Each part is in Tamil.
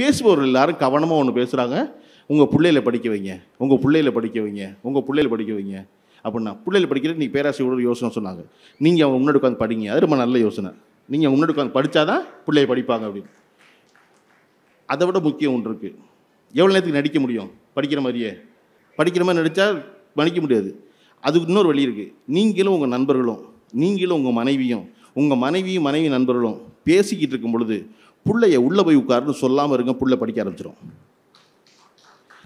பேசுபவர்கள் எல்லாரும் கவனமாக ஒன்று பேசுகிறாங்க உங்கள் பிள்ளையில படிக்க வைங்க உங்கள் பிள்ளையில படிக்க வைங்க உங்கள் பிள்ளையில படிக்க வைங்க அப்படின்னா பிள்ளையில படிக்கிறது நீ பேராசிரியரோட யோசனை சொன்னாங்க நீங்கள் அவங்க முன்னாடி உட்காந்து படிங்க அது ரொம்ப நல்ல யோசனை நீங்கள் முன்னாடி உட்காந்து படித்தாதான் பிள்ளையை படிப்பாங்க அப்படின்னு அதை விட முக்கியம் ஒன்று இருக்குது எவ்வளோ நேரத்துக்கு நடிக்க முடியும் படிக்கிற மாதிரியே படிக்கிற மாதிரி நடித்தா படிக்க முடியாது அதுக்கு இன்னொரு வழி இருக்குது நீங்களும் உங்கள் நண்பர்களும் நீங்களும் உங்கள் மனைவியும் உங்கள் மனைவியும் மனைவி நண்பர்களும் பேசிக்கிட்டு இருக்கும் பொழுது பிள்ளைய உள்ளே போய் உட்காருன்னு சொல்லாமல் இருங்க பிள்ளை படிக்க ஆரம்பிச்சிடும்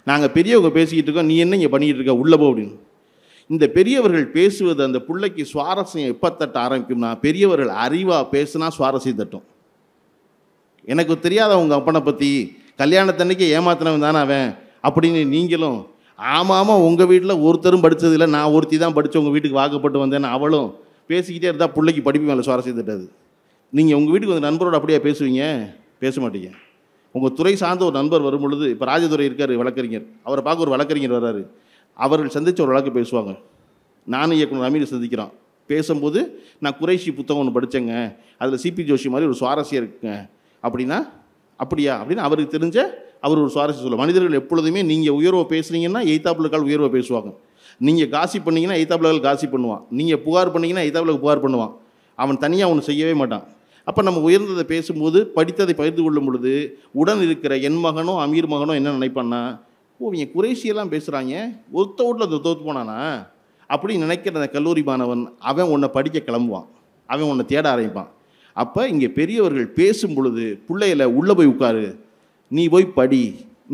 நாங்கள் பெரியவங்க பேசிக்கிட்டு இருக்கோம் நீ என்ன இங்கே பண்ணிக்கிட்டு இருக்க உள்ளே போ அப்படின்னு இந்த பெரியவர்கள் பேசுவது அந்த பிள்ளைக்கு சுவாரஸ்யம் எப்போ தட்ட ஆரம்பிக்கும்னா பெரியவர்கள் அறிவாக பேசுனா சுவாரஸ்யம் தட்டும் எனக்கு தெரியாத உங்கள் அப்பனை பற்றி கல்யாணத்தன்னைக்கு ஏமாத்தினவன் தானே அவன் அப்படின்னு நீங்களும் ஆமாம் உங்கள் வீட்டில் ஒருத்தரும் படித்ததில்லை நான் ஒருத்தி தான் படித்து உங்கள் வீட்டுக்கு வாக்கப்பட்டு வந்தேன்னு அவளும் பேசிக்கிட்டே இருந்தால் பிள்ளைக்கு படிப்பு மேலே சுவாரஸ்யம் தட்டாது நீங்கள் உங்கள் வீட்டுக்கு வந்து நண்பரோட அப்படியே பேசுவீங்க பேச மாட்டீங்க உங்கள் துறை சார்ந்த ஒரு நண்பர் வரும் பொழுது இப்போ ராஜதுரை இருக்கார் வழக்கறிஞர் அவரை பார்க்க ஒரு வழக்கறிஞர் வர்றாரு அவர்கள் சந்தித்து ஒரு வழக்கு பேசுவாங்க நானும் இயக்குனர் அமீர் சந்திக்கிறோம் பேசும்போது நான் குறைஷி புத்தகம் ஒன்று படித்தேங்க அதில் சிபி ஜோஷி மாதிரி ஒரு சுவாரஸ்யம் இருக்குங்க அப்படின்னா அப்படியா அப்படின்னு அவருக்கு தெரிஞ்ச அவர் ஒரு சுவாரஸ்யம் சொல்லுவார் மனிதர்கள் எப்பொழுதுமே நீங்கள் உயர்வை பேசுனீங்கன்னா எய்தாப்புலக்கால் உயர்வை பேசுவாங்க நீங்கள் காசி பண்ணிங்கன்னா எய்தாப்புலக்கால் காசி பண்ணுவான் நீங்கள் புகார் பண்ணிங்கன்னா எய்தாப்புலக்கு புகார் பண்ணுவான் அவன் தனியாக அவனு செய்யவே மாட்டான் அப்போ நம்ம உயர்ந்ததை பேசும்போது படித்ததை பகிர்ந்து கொள்ளும் பொழுது உடன் இருக்கிற என் மகனோ அமீர் மகனோ என்ன நினைப்பான்னா ஓ இங்கே குறைசியெல்லாம் பேசுகிறாங்க ஒருத்த வீட்டில் அந்த தோற்று போனானா அப்படி நினைக்கிற அந்த கல்லூரி மாணவன் அவன் உன்னை படிக்க கிளம்புவான் அவன் உன்னை தேட ஆரம்பிப்பான் அப்போ இங்கே பெரியவர்கள் பேசும் பொழுது பிள்ளையில உள்ளே போய் உட்காரு நீ போய் படி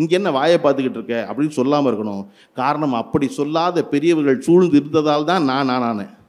இங்கே என்ன வாயை பார்த்துக்கிட்டு இருக்க அப்படின்னு சொல்லாமல் இருக்கணும் காரணம் அப்படி சொல்லாத பெரியவர்கள் சூழ்ந்து இருந்ததால் தான் நான் நான் நான்